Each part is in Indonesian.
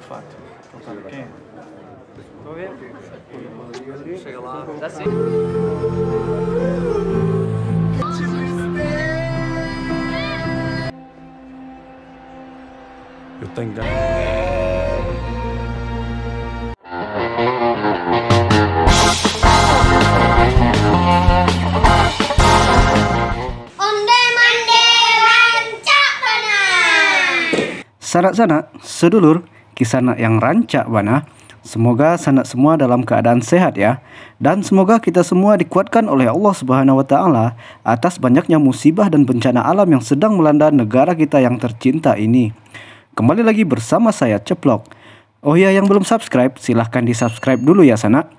fato. Então sabe quem é? Estou vendo. Chega lá. Dá sim. Eu tenho ganho. Sanak sana, sedulur, kisah yang rancak bana. Semoga sanak semua dalam keadaan sehat ya dan semoga kita semua dikuatkan oleh Allah Subhanahu wa taala atas banyaknya musibah dan bencana alam yang sedang melanda negara kita yang tercinta ini. Kembali lagi bersama saya Ceplok. Oh ya yang belum subscribe silahkan di subscribe dulu ya sana.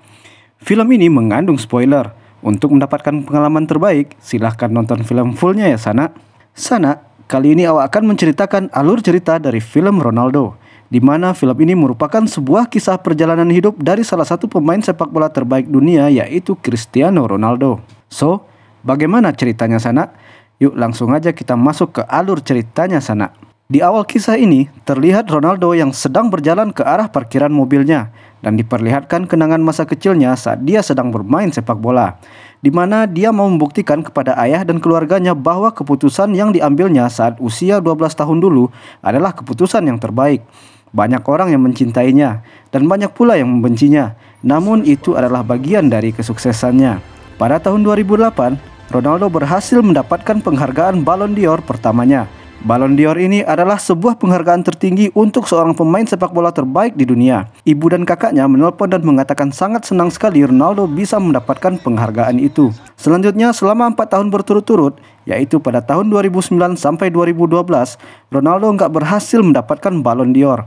Film ini mengandung spoiler. Untuk mendapatkan pengalaman terbaik, silahkan nonton film fullnya ya sana. Sana, kali ini awak akan menceritakan alur cerita dari film Ronaldo di mana film ini merupakan sebuah kisah perjalanan hidup dari salah satu pemain sepak bola terbaik dunia yaitu Cristiano Ronaldo. So, bagaimana ceritanya sana? Yuk langsung aja kita masuk ke alur ceritanya sana. Di awal kisah ini, terlihat Ronaldo yang sedang berjalan ke arah parkiran mobilnya dan diperlihatkan kenangan masa kecilnya saat dia sedang bermain sepak bola, di mana dia mau membuktikan kepada ayah dan keluarganya bahwa keputusan yang diambilnya saat usia 12 tahun dulu adalah keputusan yang terbaik. Banyak orang yang mencintainya dan banyak pula yang membencinya. Namun itu adalah bagian dari kesuksesannya. Pada tahun 2008, Ronaldo berhasil mendapatkan penghargaan Ballon d'Or pertamanya. Ballon d'Or ini adalah sebuah penghargaan tertinggi untuk seorang pemain sepak bola terbaik di dunia. Ibu dan kakaknya menelpon dan mengatakan sangat senang sekali Ronaldo bisa mendapatkan penghargaan itu. Selanjutnya selama 4 tahun berturut-turut, yaitu pada tahun 2009 sampai 2012, Ronaldo nggak berhasil mendapatkan Ballon d'Or.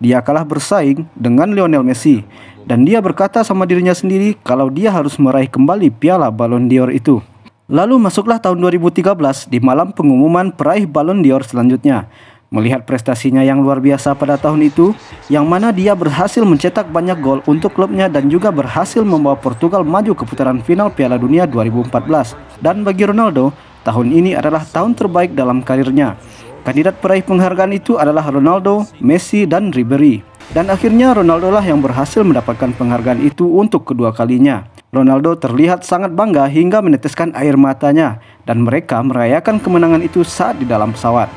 Dia kalah bersaing dengan Lionel Messi dan dia berkata sama dirinya sendiri kalau dia harus meraih kembali piala Ballon d'Or itu. Lalu masuklah tahun 2013 di malam pengumuman peraih Ballon d'Or selanjutnya. Melihat prestasinya yang luar biasa pada tahun itu, yang mana dia berhasil mencetak banyak gol untuk klubnya dan juga berhasil membawa Portugal maju ke putaran final Piala Dunia 2014. Dan bagi Ronaldo, tahun ini adalah tahun terbaik dalam karirnya. Kandidat peraih penghargaan itu adalah Ronaldo, Messi, dan Ribery. Dan akhirnya Ronaldo lah yang berhasil mendapatkan penghargaan itu untuk kedua kalinya. Ronaldo terlihat sangat bangga hingga meneteskan air matanya dan mereka merayakan kemenangan itu saat di dalam pesawat.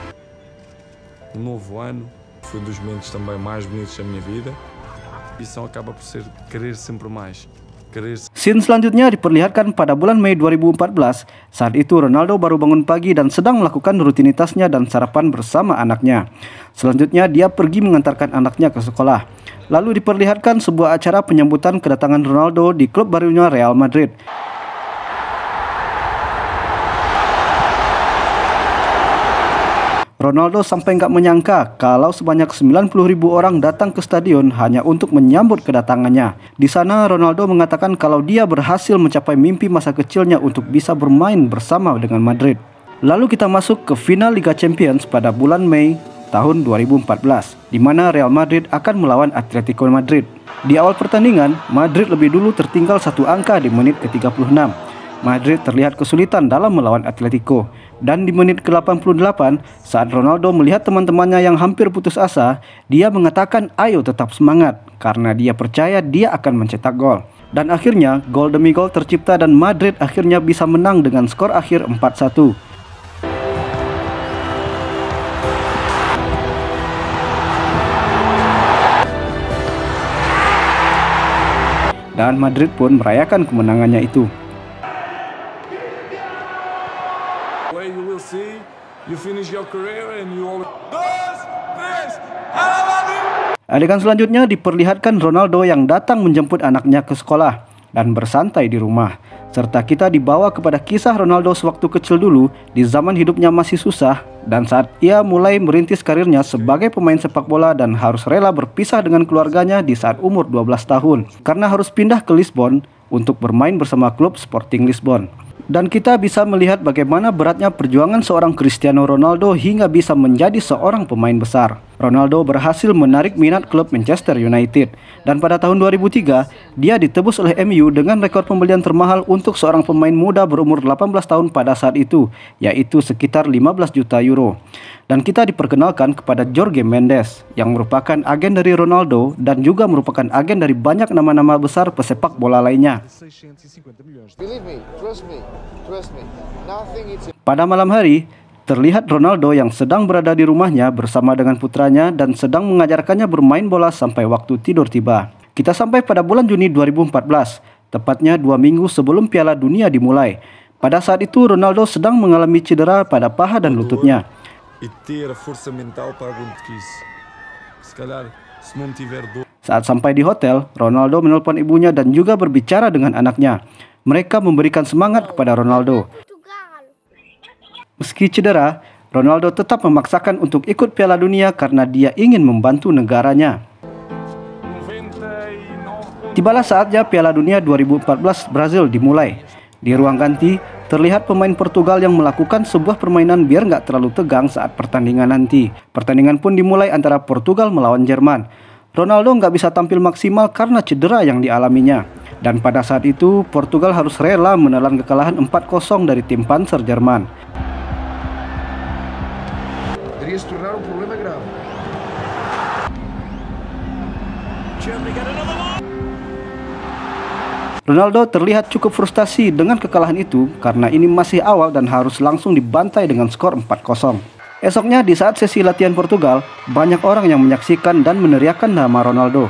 Scene selanjutnya diperlihatkan pada bulan Mei 2014. Saat itu Ronaldo baru bangun pagi dan sedang melakukan rutinitasnya dan sarapan bersama anaknya. Selanjutnya dia pergi mengantarkan anaknya ke sekolah. Lalu diperlihatkan sebuah acara penyambutan kedatangan Ronaldo di klub barunya Real Madrid. Ronaldo sampai nggak menyangka kalau sebanyak 90 ribu orang datang ke stadion hanya untuk menyambut kedatangannya. Di sana Ronaldo mengatakan kalau dia berhasil mencapai mimpi masa kecilnya untuk bisa bermain bersama dengan Madrid. Lalu kita masuk ke final Liga Champions pada bulan Mei tahun 2014, di mana Real Madrid akan melawan Atletico Madrid. Di awal pertandingan, Madrid lebih dulu tertinggal satu angka di menit ke-36. Madrid terlihat kesulitan dalam melawan Atletico. Dan di menit ke-88, saat Ronaldo melihat teman-temannya yang hampir putus asa, dia mengatakan ayo tetap semangat karena dia percaya dia akan mencetak gol. Dan akhirnya, gol demi gol tercipta dan Madrid akhirnya bisa menang dengan skor akhir 4-1. dan Madrid pun merayakan kemenangannya itu. finish your career and you all... Adegan selanjutnya diperlihatkan Ronaldo yang datang menjemput anaknya ke sekolah dan bersantai di rumah. Serta kita dibawa kepada kisah Ronaldo sewaktu kecil dulu di zaman hidupnya masih susah dan saat ia mulai merintis karirnya sebagai pemain sepak bola dan harus rela berpisah dengan keluarganya di saat umur 12 tahun. Karena harus pindah ke Lisbon, untuk bermain bersama klub Sporting Lisbon. Dan kita bisa melihat bagaimana beratnya perjuangan seorang Cristiano Ronaldo hingga bisa menjadi seorang pemain besar. Ronaldo berhasil menarik minat klub Manchester United. Dan pada tahun 2003, dia ditebus oleh MU dengan rekor pembelian termahal untuk seorang pemain muda berumur 18 tahun pada saat itu, yaitu sekitar 15 juta euro. Dan kita diperkenalkan kepada Jorge Mendes, yang merupakan agen dari Ronaldo dan juga merupakan agen dari banyak nama-nama besar pesepak bola lainnya. Pada malam hari, Terlihat Ronaldo yang sedang berada di rumahnya bersama dengan putranya dan sedang mengajarkannya bermain bola sampai waktu tidur tiba. Kita sampai pada bulan Juni 2014, tepatnya dua minggu sebelum Piala Dunia dimulai. Pada saat itu Ronaldo sedang mengalami cedera pada paha dan lututnya. Saat sampai di hotel, Ronaldo menelpon ibunya dan juga berbicara dengan anaknya. Mereka memberikan semangat kepada Ronaldo. Meski cedera, Ronaldo tetap memaksakan untuk ikut Piala Dunia karena dia ingin membantu negaranya. Tibalah saatnya Piala Dunia 2014 Brazil dimulai. Di ruang ganti, terlihat pemain Portugal yang melakukan sebuah permainan biar nggak terlalu tegang saat pertandingan nanti. Pertandingan pun dimulai antara Portugal melawan Jerman. Ronaldo nggak bisa tampil maksimal karena cedera yang dialaminya. Dan pada saat itu, Portugal harus rela menelan kekalahan 4-0 dari tim Panzer Jerman. Ronaldo terlihat cukup frustasi dengan kekalahan itu karena ini masih awal dan harus langsung dibantai dengan skor 4-0. Esoknya di saat sesi latihan Portugal, banyak orang yang menyaksikan dan meneriakkan nama Ronaldo.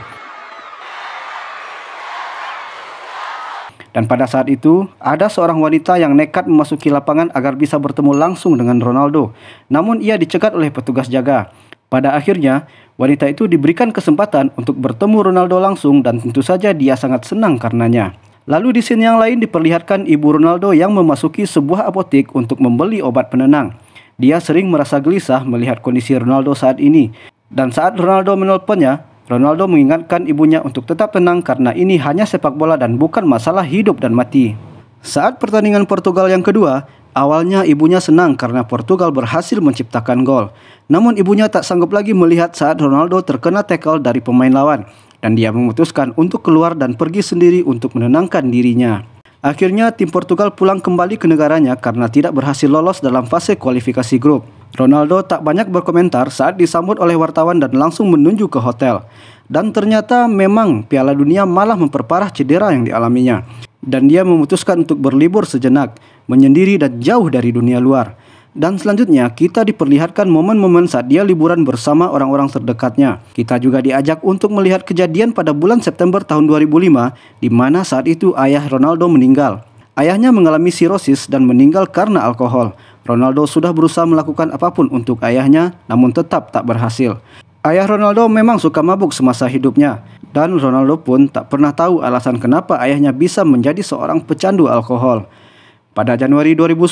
Dan pada saat itu, ada seorang wanita yang nekat memasuki lapangan agar bisa bertemu langsung dengan Ronaldo. Namun ia dicegat oleh petugas jaga. Pada akhirnya, wanita itu diberikan kesempatan untuk bertemu Ronaldo langsung dan tentu saja dia sangat senang karenanya. Lalu di scene yang lain diperlihatkan ibu Ronaldo yang memasuki sebuah apotek untuk membeli obat penenang. Dia sering merasa gelisah melihat kondisi Ronaldo saat ini. Dan saat Ronaldo menelponnya, Ronaldo mengingatkan ibunya untuk tetap tenang karena ini hanya sepak bola dan bukan masalah hidup dan mati. Saat pertandingan Portugal yang kedua, awalnya ibunya senang karena Portugal berhasil menciptakan gol. Namun ibunya tak sanggup lagi melihat saat Ronaldo terkena tackle dari pemain lawan dan dia memutuskan untuk keluar dan pergi sendiri untuk menenangkan dirinya. Akhirnya tim Portugal pulang kembali ke negaranya karena tidak berhasil lolos dalam fase kualifikasi grup. Ronaldo tak banyak berkomentar saat disambut oleh wartawan dan langsung menuju ke hotel. Dan ternyata memang Piala Dunia malah memperparah cedera yang dialaminya dan dia memutuskan untuk berlibur sejenak, menyendiri dan jauh dari dunia luar. Dan selanjutnya kita diperlihatkan momen-momen saat dia liburan bersama orang-orang terdekatnya. Kita juga diajak untuk melihat kejadian pada bulan September tahun 2005 di mana saat itu ayah Ronaldo meninggal. Ayahnya mengalami sirosis dan meninggal karena alkohol. Ronaldo sudah berusaha melakukan apapun untuk ayahnya namun tetap tak berhasil. Ayah Ronaldo memang suka mabuk semasa hidupnya, dan Ronaldo pun tak pernah tahu alasan kenapa ayahnya bisa menjadi seorang pecandu alkohol. Pada Januari 2010,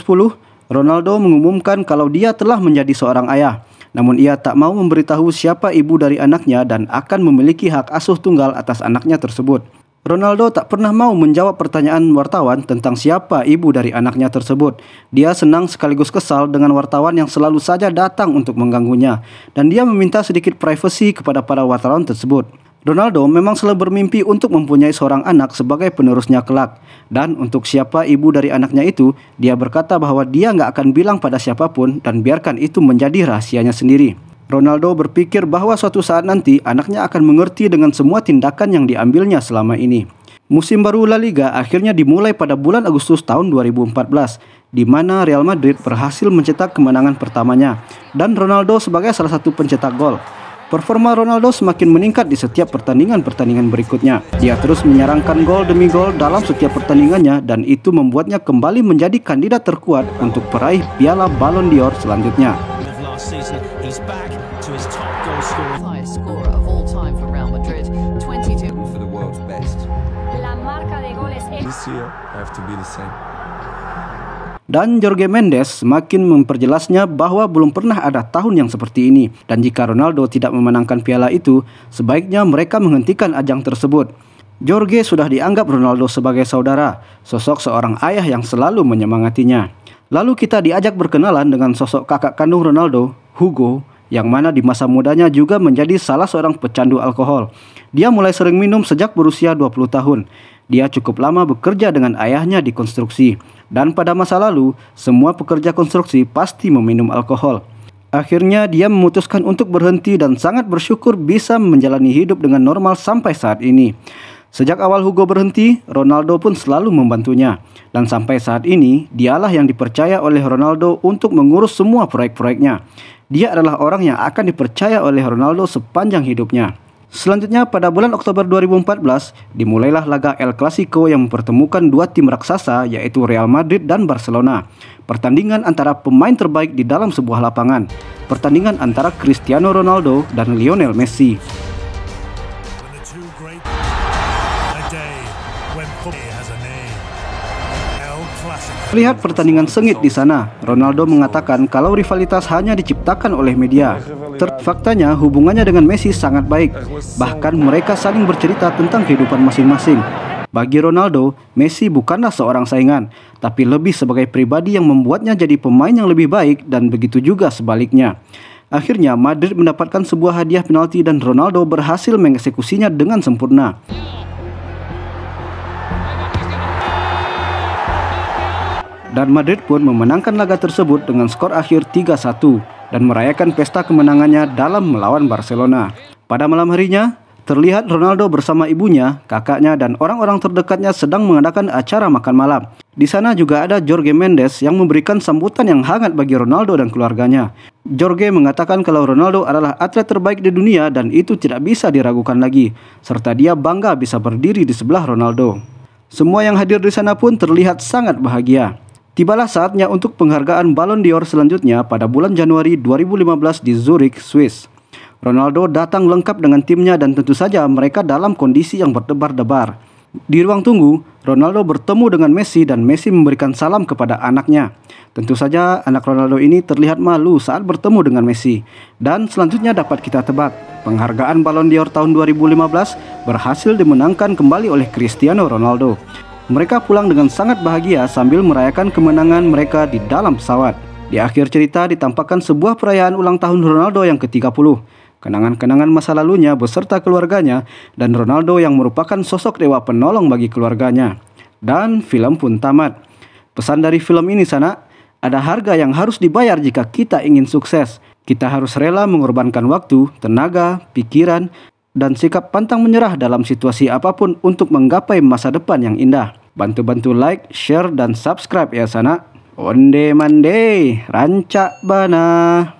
Ronaldo mengumumkan kalau dia telah menjadi seorang ayah, namun ia tak mau memberitahu siapa ibu dari anaknya dan akan memiliki hak asuh tunggal atas anaknya tersebut. Ronaldo tak pernah mau menjawab pertanyaan wartawan tentang siapa ibu dari anaknya tersebut. Dia senang sekaligus kesal dengan wartawan yang selalu saja datang untuk mengganggunya, dan dia meminta sedikit privasi kepada para wartawan tersebut. Ronaldo memang selalu bermimpi untuk mempunyai seorang anak sebagai penerusnya kelak. Dan untuk siapa ibu dari anaknya itu, dia berkata bahwa dia nggak akan bilang pada siapapun dan biarkan itu menjadi rahasianya sendiri. Ronaldo berpikir bahwa suatu saat nanti anaknya akan mengerti dengan semua tindakan yang diambilnya selama ini. Musim baru La Liga akhirnya dimulai pada bulan Agustus tahun 2014, di mana Real Madrid berhasil mencetak kemenangan pertamanya, dan Ronaldo sebagai salah satu pencetak gol. Performa Ronaldo semakin meningkat di setiap pertandingan-pertandingan berikutnya. Dia terus menyarankan gol demi gol dalam setiap pertandingannya dan itu membuatnya kembali menjadi kandidat terkuat untuk peraih Piala Ballon d'Or selanjutnya. Dan Jorge Mendes semakin memperjelasnya bahwa belum pernah ada tahun yang seperti ini dan jika Ronaldo tidak memenangkan piala itu, sebaiknya mereka menghentikan ajang tersebut. Jorge sudah dianggap Ronaldo sebagai saudara, sosok seorang ayah yang selalu menyemangatinya. Lalu kita diajak berkenalan dengan sosok kakak kandung Ronaldo, Hugo, yang mana di masa mudanya juga menjadi salah seorang pecandu alkohol. Dia mulai sering minum sejak berusia 20 tahun. Dia cukup lama bekerja dengan ayahnya di konstruksi, dan pada masa lalu, semua pekerja konstruksi pasti meminum alkohol. Akhirnya, dia memutuskan untuk berhenti dan sangat bersyukur bisa menjalani hidup dengan normal sampai saat ini. Sejak awal Hugo berhenti, Ronaldo pun selalu membantunya, dan sampai saat ini, dialah yang dipercaya oleh Ronaldo untuk mengurus semua proyek-proyeknya. Dia adalah orang yang akan dipercaya oleh Ronaldo sepanjang hidupnya. Selanjutnya pada bulan Oktober 2014 dimulailah laga El Clasico yang mempertemukan dua tim raksasa yaitu Real Madrid dan Barcelona. Pertandingan antara pemain terbaik di dalam sebuah lapangan. Pertandingan antara Cristiano Ronaldo dan Lionel Messi. Lihat pertandingan sengit di sana. Ronaldo mengatakan kalau rivalitas hanya diciptakan oleh media. Ter faktanya hubungannya dengan Messi sangat baik. Bahkan mereka saling bercerita tentang kehidupan masing-masing. Bagi Ronaldo, Messi bukanlah seorang saingan, tapi lebih sebagai pribadi yang membuatnya jadi pemain yang lebih baik dan begitu juga sebaliknya. Akhirnya, Madrid mendapatkan sebuah hadiah penalti dan Ronaldo berhasil mengeksekusinya dengan sempurna. dan Madrid pun memenangkan laga tersebut dengan skor akhir 3-1 dan merayakan pesta kemenangannya dalam melawan Barcelona. Pada malam harinya, terlihat Ronaldo bersama ibunya, kakaknya, dan orang-orang terdekatnya sedang mengadakan acara makan malam. Di sana juga ada Jorge Mendes yang memberikan sambutan yang hangat bagi Ronaldo dan keluarganya. Jorge mengatakan kalau Ronaldo adalah atlet terbaik di dunia dan itu tidak bisa diragukan lagi, serta dia bangga bisa berdiri di sebelah Ronaldo. Semua yang hadir di sana pun terlihat sangat bahagia. Tibalah saatnya untuk penghargaan Ballon d'Or selanjutnya pada bulan Januari 2015 di Zurich, Swiss. Ronaldo datang lengkap dengan timnya dan tentu saja mereka dalam kondisi yang berdebar-debar. Di ruang tunggu, Ronaldo bertemu dengan Messi dan Messi memberikan salam kepada anaknya. Tentu saja anak Ronaldo ini terlihat malu saat bertemu dengan Messi. Dan selanjutnya dapat kita tebak, penghargaan Ballon d'Or tahun 2015 berhasil dimenangkan kembali oleh Cristiano Ronaldo. Mereka pulang dengan sangat bahagia sambil merayakan kemenangan mereka di dalam pesawat. Di akhir cerita ditampakkan sebuah perayaan ulang tahun Ronaldo yang ke-30. Kenangan-kenangan masa lalunya beserta keluarganya dan Ronaldo yang merupakan sosok dewa penolong bagi keluarganya. Dan film pun tamat. Pesan dari film ini sana, ada harga yang harus dibayar jika kita ingin sukses. Kita harus rela mengorbankan waktu, tenaga, pikiran, dan sikap pantang menyerah dalam situasi apapun untuk menggapai masa depan yang indah. Bantu-bantu like, share, dan subscribe ya sana. Onde mande, rancak bana.